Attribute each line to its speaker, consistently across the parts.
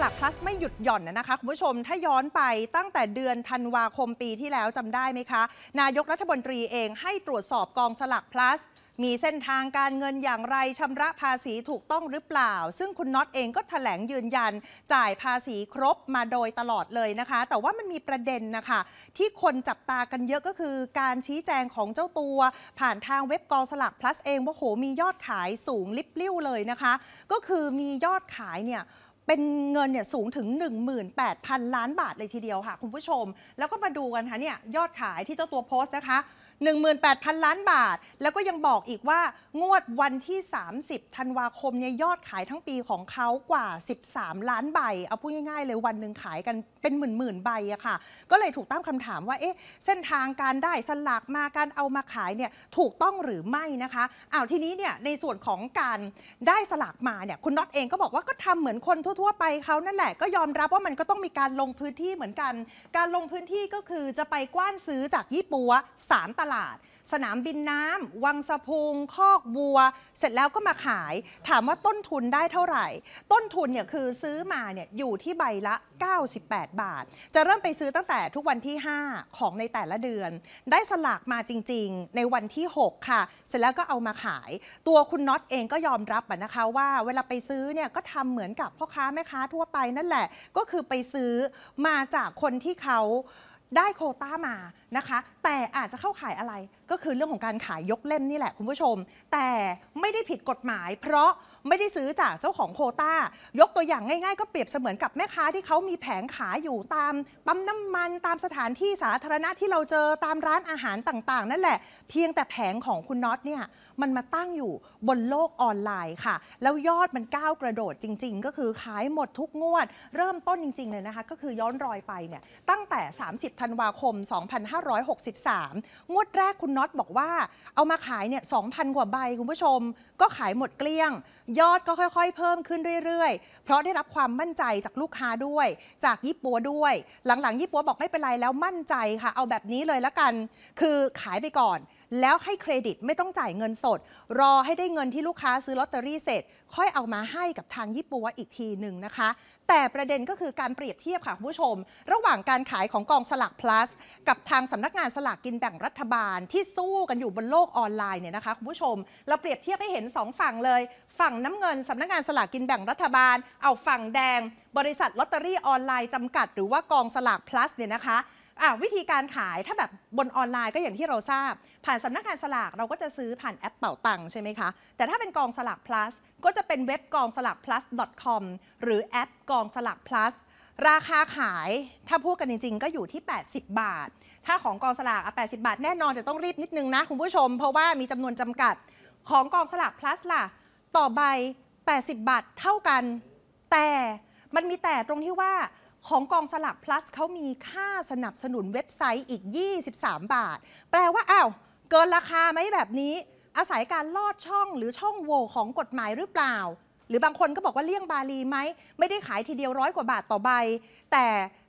Speaker 1: ลักพลัสไม่หยุดหย่อนนะคะคุณผู้ชมถ้าย้อนไปตั้งแต่เดือนธันวาคมปีที่แล้วจำได้ไหมคะ นายกรัฐมนตรีเองให้ตรวจสอบกองสลักพลัสมีเส้นทางการเงินอย่างไรชำระภาษีถูกต้องหรือเปล่า ซึ่งคุณน็อตเองก็ถแถลงยืนยันจ่ายภาษีครบมาโดยตลอดเลยนะคะ แต่ว่ามันมีประเด็นนะคะที่คนจับตากันเยอะก็คือ การชี้แจงของเจ้าตัว ผ่านทางเว็บกองสลัก plus เองว่าโห มียอดขายสูงลิบลิ่วเลยนะคะ ก็คือมียอดขายเนี่ยเป็นเงินเนี่ยสูงถึง 18,000 ล้านบาทเลยทีเดียวค่ะ คุณผู้ชม แล้วก็มาดูกันค่ะเนี่ยยอดขายที่เจ้าตัวโพสต์นะคะ18,000 ล้านบาท แล้วก็ยังบอกอีกว่างวดวันที่ 30ธันวาคมเนี่ยยอดขายทั้งปีของเขากว่า 13 ล้านใบ เอาพูดง่ายๆเลยวันหนึ่งขายกันเป็นหมื่นๆใบอะค่ะ ก็เลยถูกตั้งคำถามว่าเอ๊ะเส้นทางการได้สลากมาการเอามาขายเนี่ยถูกต้องหรือไม่นะคะ อ้าวทีนี้เนี่ย ในส่วนของการได้สลากมาเนี่ยคุณน็อตเองก็บอกว่าก็ทำเหมือนคนทั่วๆ ไปเขานั่นแหละก็ยอมรับว่ามันก็ต้องมีการลงพื้นที่เหมือนกัน การลงพื้นที่ก็คือจะไปกว้านซื้อจากยี่ปัวสามตลาดสนามบินน้ำวังสะพุง คอกบัว เสร็จแล้วก็มาขายถามว่าต้นทุนได้เท่าไหร่ ต้นทุนเนี่ยคือซื้อมาเนี่ยอยู่ที่ใบละ 98 บาท จะเริ่มไปซื้อตั้งแต่ทุกวันที่ 5 ของในแต่ละเดือน ได้สลากมาจริงๆ ในวันที่ 6 ค่ะ เสร็จแล้วก็เอามาขาย ตัวคุณน็อตเองก็ยอมรับนะคะว่า เวลาไปซื้อเนี่ยก็ทำเหมือนกับพ่อค้าแม่ค้า ทั่วไปนั่นแหละก็คือไปซื้อมาจากคนที่เขาได้โคต้ามานะคะ แต่อาจจะเข้าขายอะไรก็คือเรื่องของการขายยกเล่มนี่แหละคุณผู้ชม แต่ไม่ได้ผิดกฎหมายเพราะไม่ได้ซื้อจากเจ้าของโคต้ายกตัวอย่างง่ายๆ ก็เปรียบเสมือนกับแม่ค้าที่เขามีแผงขายอยู่ตามปั๊มน้ำมันตามสถานที่สาธารณะที่เราเจอตามร้านอาหารต่างๆ นั่นแหละเพียงแต่แผงของคุณน็อตเนี่ยมันมาตั้งอยู่บนโลกออนไลน์ค่ะ แล้วยอดมันก้าวกระโดดจริง ๆ ก็คือขายหมดทุกงวด เริ่มต้นจริงๆเลยนะคะ ก็คือย้อนรอยไปเนี่ยตั้งแต่ 30ธันวาคม 2563 งวดแรกคุณน็อตบอกว่า เอามาขายเนี่ย 2,000 กว่าใบคุณผู้ชม ก็ขายหมดเกลี้ยง ยอดก็ค่อยๆเพิ่มขึ้นเรื่อยๆ เพราะได้รับความมั่นใจจากลูกค้าด้วย จากยี่ปัวด้วย หลังๆยี่ปัวบอกไม่เป็นไรแล้วมั่นใจค่ะ เอาแบบนี้เลยละกัน คือขายไปก่อน แล้วให้เครดิตไม่ต้องจ่ายเงินสด รอให้ได้เงินที่ลูกค้าซื้อลอตเตอรี่เสร็จ ค่อยเอามาให้กับทางยี่ปัวอีกทีหนึ่งนะคะแต่ประเด็นก็คือการเปรียบเทียบค่ะคุณผู้ชม ระหว่างการขายของกองสลาก plus กับทางสำนักงานสลากกินแบ่งรัฐบาล ที่สู้กันอยู่บนโลกออนไลน์เนี่ยนะคะคุณผู้ชม เราเปรียบเทียบให้เห็น2ฝั่งเลยฝั่งน้ำเงินสำนักงานสลากกินแบ่งรัฐบาล เอาฝั่งแดง บริษัทลอตเตอรี่ออนไลน์จำกัด หรือว่ากองสลาก plus เนี่ยนะคะวิธีการขายถ้าแบบบนออนไลน์ก็อย่างที่เราทราบ ผ่านสำนักงานสลาก เราก็จะซื้อผ่านแอปเป่าตังใช่ไหมคะ แต่ถ้าเป็นกองสลาก plus ก็จะเป็นเว็บกองสลาก plus com หรือแอปกองสลาก plus ราคาขายถ้าพูดกันจริงๆ ก็อยู่ที่ 80 บาท ถ้าของกองสลากอ่ะ 80 บาทแน่นอนจะต้องรีบนิดนึงนะ คุณผู้ชมเพราะว่ามีจำนวนจำกัดของกองสลาก plus ล่ะต่อใบ 80 บาทเท่ากัน แต่มันมีแต่ตรงที่ว่าของกองสลัก plus เขามีค่าสนับสนุนเว็บไซต์อีก 23 บาท แปลว่าอ้าวเกินราคาไหมแบบนี้ อาศัยการลอดช่องหรือช่องโหว่ของกฎหมายหรือเปล่า หรือบางคนก็บอกว่าเลี่ยงบาลีไหม ไม่ได้ขายทีเดียวร้อยกว่าบาทต่อใบ แต่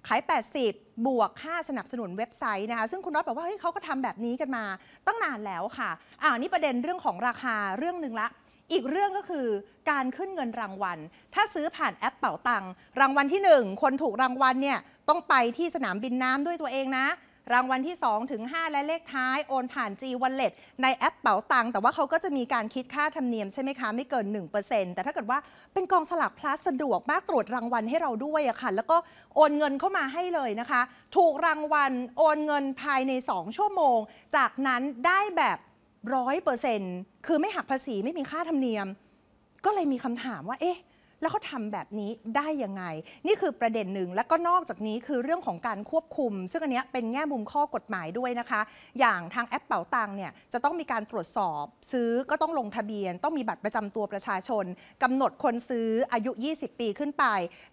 Speaker 1: ขาย 80 บวกค่าสนับสนุนเว็บไซต์นะคะ ซึ่งคุณน็อตบอกว่า เฮ้ยเขาก็ทำแบบนี้กันมาตั้งนานแล้วค่ะอ่านี่ประเด็นเรื่องของราคาเรื่องหนึ่งละอีกเรื่องก็คือการขึ้นเงินรางวัล ถ้าซื้อผ่านแอปเป่าตังค์รางวัลที่ 1 คนถูกรางวัลเนี่ยต้องไปที่สนามบินน้ำด้วยตัวเองนะ รางวัลที่ 2 ถึง 5 และเลขท้ายโอนผ่าน G Wallet ในแอปเป๋าตังค์แต่ว่าเขาก็จะมีการคิดค่าธรรมเนียมใช่ไหมคะ ไม่เกิน 1%แต่ถ้าเกิดว่าเป็นกองสลากพลัสสะดวกมากตรวจรางวัลให้เราด้วยอะคะ่ะแล้วก็โอนเงินเข้ามาให้เลยนะคะ ถูกรางวัลโอนเงินภายใน 2 ชั่วโมง จากนั้นได้แบบร้อยเปอร์เซ็นต์คือไม่หักภาษีไม่มีค่าธรรมเนียม ก็เลยมีคำถามว่าเอ๊ะแล้วเขาทำแบบนี้ได้ยังไง นี่คือประเด็นหนึ่งแล้วก็นอกจากนี้คือเรื่องของการควบคุม ซึ่งอันนี้เป็นแง่มุมข้อกฎหมายด้วยนะคะ อย่างทางแอปเป๋าตังเนี่ยจะต้องมีการตรวจสอบ ซื้อก็ต้องลงทะเบียน ต้องมีบัตรประจำตัวประชาชนกำหนดคนซื้ออายุ 20 ปีขึ้นไป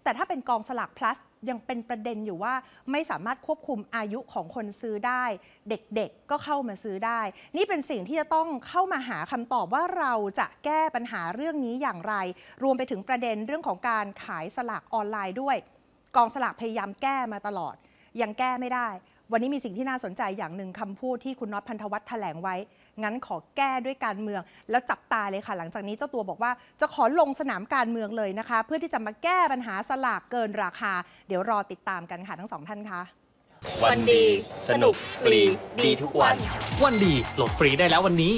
Speaker 1: แต่ถ้าเป็นกองสลัก plus ยังเป็นประเด็นอยู่ว่าไม่สามารถควบคุมอายุของคนซื้อได้ เด็กๆก็เข้ามาซื้อได้ นี่เป็นสิ่งที่จะต้องเข้ามาหาคำตอบว่าเราจะแก้ปัญหาเรื่องนี้อย่างไร รวมไปถึงประเด็นเรื่องของการขายสลากออนไลน์ด้วย กองสลากพยายามแก้มาตลอด ยังแก้ไม่ได้วันนี้มีสิ่งที่น่าสนใจอย่างหนึ่งคำพูดที่คุณน็อตพันธวัฒน์แถลงไว้ งั้นขอแก้ด้วยการเมือง แล้วจับตาเลยค่ะ หลังจากนี้เจ้าตัวบอกว่า จะขอลงสนามการเมืองเลยนะคะ เพื่อที่จะมาแก้ปัญหาสลากเกินราคา เดี๋ยวรอติดตามกันค่ะทั้งสองท่านคะวันดี สนุกฟรี ดีทุกวัน วันดีโหลดฟรีได้แล้ววันนี้